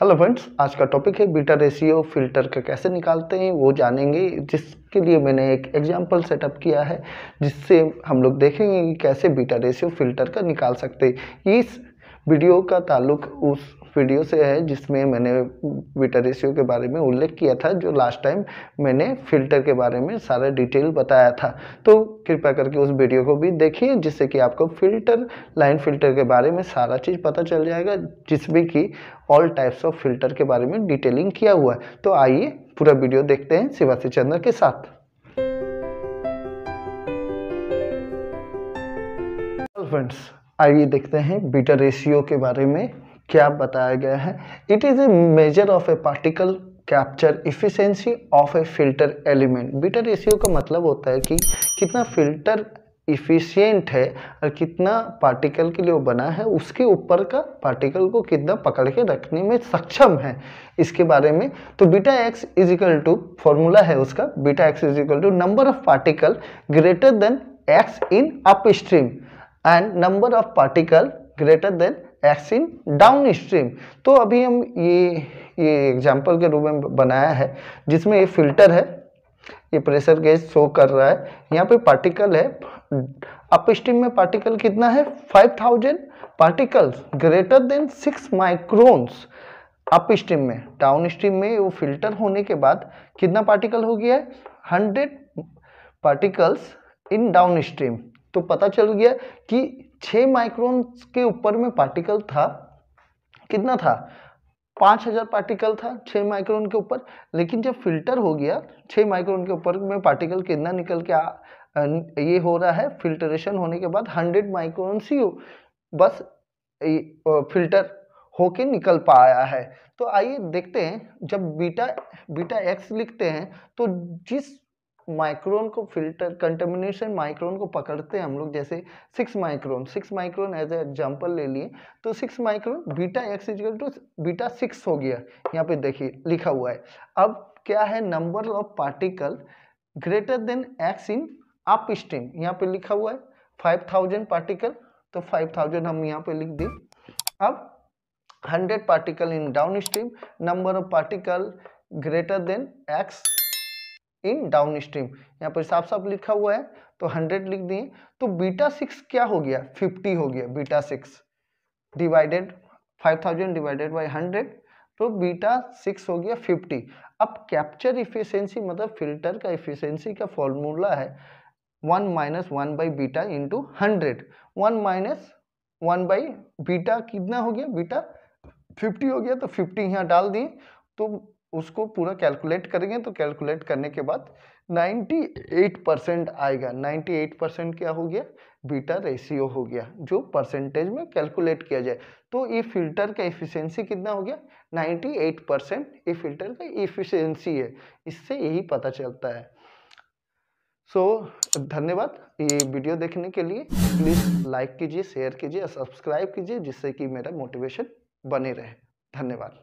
hello friends आज का topic है बीटा रेशियो फिल्टर का कैसे निकालते हैं वो जानेंगे जिसके लिए मैंने एक एग्जांपल सेटअप किया है जिससे हम लोग देखेंगे कि कैसे बीटा रेशियो फिल्टर का निकाल सकते हैं इस वीडियो का ताल्लुक उस वीडियो से है जिसमें मैंने बीटा रेशियो के बारे में उल्लेख किया था जो लास्ट टाइम मैंने फिल्टर के बारे में सारा डिटेल बताया था तो कृपया करके उस वीडियो को भी देखिए जिससे कि आपको फिल्टर लाइन फिल्टर के बारे में सारा चीज़ पता चल जाएगा जिसमें कि ऑल टाइप्स ऑफ फिल्टर के बारे में डिटेलिंग किया हुआ है तो आइए पूरा वीडियो देखते हैं शिवासी चंद्र के साथ फ्रेंड्स आइए देखते हैं बीटा रेशियो के बारे में क्या बताया गया है it is a measure of a particle capture efficiency of a filter element beta ratio का मतलब होता है कि कितना फिल्टर इफ़िशियंट है और कितना पार्टिकल के लिए वो बना है उसके ऊपर का पार्टिकल को कितना पकड़ के रखने में सक्षम है इसके बारे में तो beta X is equal to formula है उसका beta X is equal to number of particle greater than x in upstream and number of particle greater than x in downstream तो अभी हम ये ये एग्जाम्पल के रूप में बनाया है जिसमें ये फिल्टर है ये प्रेशर गैस शो कर रहा है यहाँ पे पार्टिकल है अप स्ट्रीम में पार्टिकल कितना है 5000 particles greater than 6 microns upstream में डाउन स्ट्रीम में वो फिल्टर होने के बाद कितना पार्टिकल हो गया है hundred particles in downstream तो पता चल गया कि छः माइक्रोन के ऊपर में पार्टिकल था कितना था पाँच हजार पार्टिकल था छः माइक्रोन के ऊपर लेकिन जब फिल्टर हो गया छः माइक्रोन के ऊपर में पार्टिकल कितना निकल के आ, ये हो रहा है फिल्टरेशन होने के बाद हंड्रेड माइक्रोन सी बस फिल्टर होके निकल पाया है तो आइए देखते हैं जब बीटा बीटा एक्स लिखते हैं तो जिस माइक्रोन को फिल्टर कंटेमिनेशन माइक्रोन को पकड़ते हैं हम लोग जैसे six micron six micron as a example ले लिए तो six micron beta X to beta six हो गया यहाँ पे देखिए लिखा हुआ है अब क्या है number of particle greater than x in upstream यहाँ पे लिखा हुआ है फाइव थाउजेंड पार्टिकल तो फाइव थाउजेंड हम यहाँ पे लिख दें अब hundred particle in downstream number of particle greater than x in downstream यहाँ पर साफ साफ लिखा हुआ है तो हंड्रेड लिख दिए तो बीटा सिक्स क्या हो गया फिफ्टी हो गया beta six divided five thousand divided by hundred तो बीटा सिक्स हो गया फिफ्टी अब कैप्चर इफिशेंसी मतलब फिल्टर का इफिशेंसी का फॉर्मूला है one minus one by beta into hundred one minus one by beta कितना हो गया बीटा फिफ्टी हो गया तो फिफ्टी यहाँ डाल दिए तो उसको पूरा कैलकुलेट करेंगे तो कैलकुलेट करने के बाद 98 परसेंट आएगा 98 परसेंट क्या हो गया बीटा रेशियो हो गया जो परसेंटेज में कैलकुलेट किया जाए तो ये फिल्टर का एफिशिएंसी कितना हो गया 98 परसेंट ये फिल्टर का एफिशिएंसी है इससे यही पता चलता है सो so, धन्यवाद ये वीडियो देखने के लिए प्लीज़ लाइक कीजिए शेयर कीजिए सब्सक्राइब कीजिए जिससे कि मेरा मोटिवेशन बने रहे धन्यवाद